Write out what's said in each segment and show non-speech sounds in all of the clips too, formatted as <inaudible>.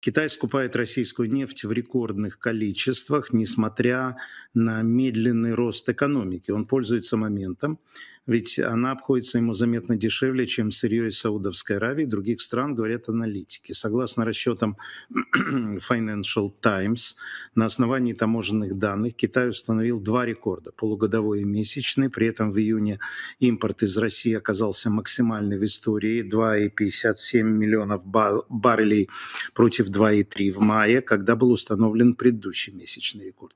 Китай скупает российскую нефть в рекордных количествах, несмотря на медленный рост экономики. Он пользуется моментом, ведь она обходится ему заметно дешевле, чем сырье из Саудовской Аравии и других стран, говорят аналитики. Согласно расчетам <clears throat> Financial Times, на основании таможенных данных Китай установил два рекорда – полугодовой и месячный. При этом в июне импорт из России оказался максимальный в истории – 2,57 миллионов баррелей против в 2,3 в мае, когда был установлен предыдущий месячный рекорд.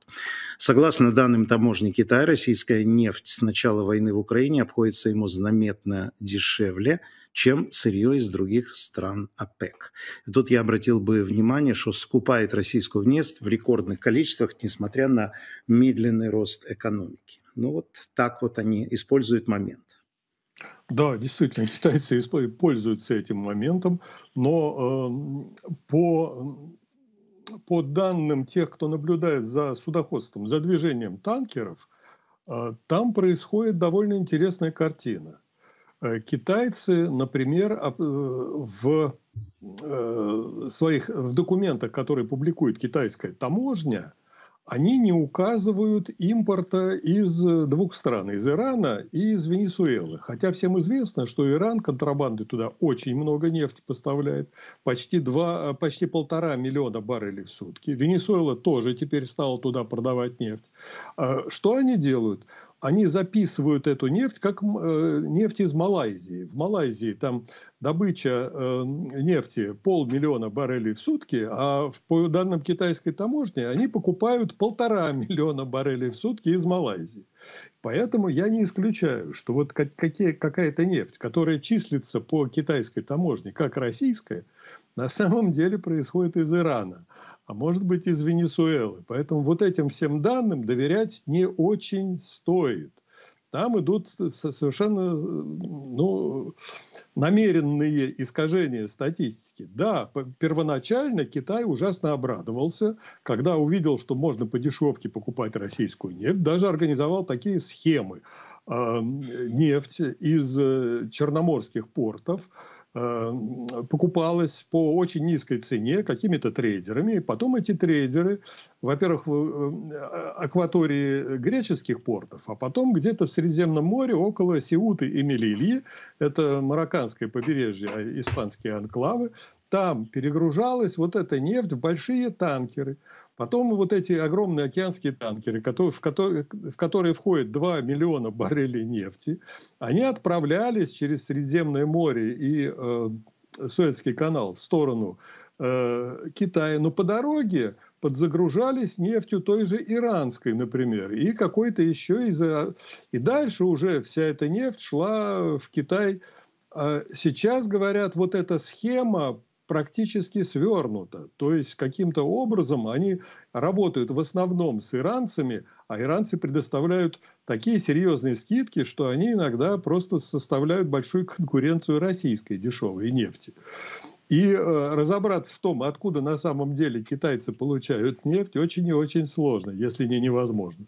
Согласно данным таможни Китая, российская нефть с начала войны в Украине обходится ему заметно дешевле, чем сырье из других стран ОПЕК. И тут я обратил бы внимание, что скупает российскую нефть в рекордных количествах, несмотря на медленный рост экономики. Ну вот так вот они используют момент. Да, действительно, китайцы пользуются этим моментом, но э, по, по данным тех, кто наблюдает за судоходством, за движением танкеров, э, там происходит довольно интересная картина. Э, китайцы, например, э, в э, своих в документах, которые публикует китайская таможня, они не указывают импорта из двух стран, из Ирана и из Венесуэлы. Хотя всем известно, что Иран контрабанды туда очень много нефти поставляет, почти, два, почти полтора миллиона баррелей в сутки. Венесуэла тоже теперь стала туда продавать нефть. А что они делают? они записывают эту нефть как э, нефть из Малайзии. В Малайзии там добыча э, нефти полмиллиона баррелей в сутки, а в, по данным китайской таможни они покупают полтора <laughs> миллиона баррелей в сутки из Малайзии. Поэтому я не исключаю, что вот как, какие, какая-то нефть, которая числится по китайской таможне как российская, на самом деле происходит из Ирана, а может быть из Венесуэлы. Поэтому вот этим всем данным доверять не очень стоит. Там идут совершенно ну, намеренные искажения статистики. Да, первоначально Китай ужасно обрадовался, когда увидел, что можно по дешевке покупать российскую нефть, даже организовал такие схемы нефть из э, черноморских портов, Э, покупалась по очень низкой цене какими-то трейдерами. И потом эти трейдеры, во-первых, в э, акватории греческих портов, а потом где-то в Средиземном море около Сеуты и Мелильи, это марокканское побережье, а, испанские анклавы, там перегружалась вот эта нефть в большие танкеры – Потом вот эти огромные океанские танкеры, в которые, в которые входит 2 миллиона баррелей нефти, они отправлялись через Средиземное море и э, Суэцкий канал в сторону э, Китая, но по дороге подзагружались нефтью той же иранской, например, и какой-то еще из... Э, и дальше уже вся эта нефть шла в Китай. А сейчас, говорят, вот эта схема практически свернуто. То есть каким-то образом они работают в основном с иранцами, а иранцы предоставляют такие серьезные скидки, что они иногда просто составляют большую конкуренцию российской дешевой нефти. И э, разобраться в том, откуда на самом деле китайцы получают нефть, очень и очень сложно, если не невозможно.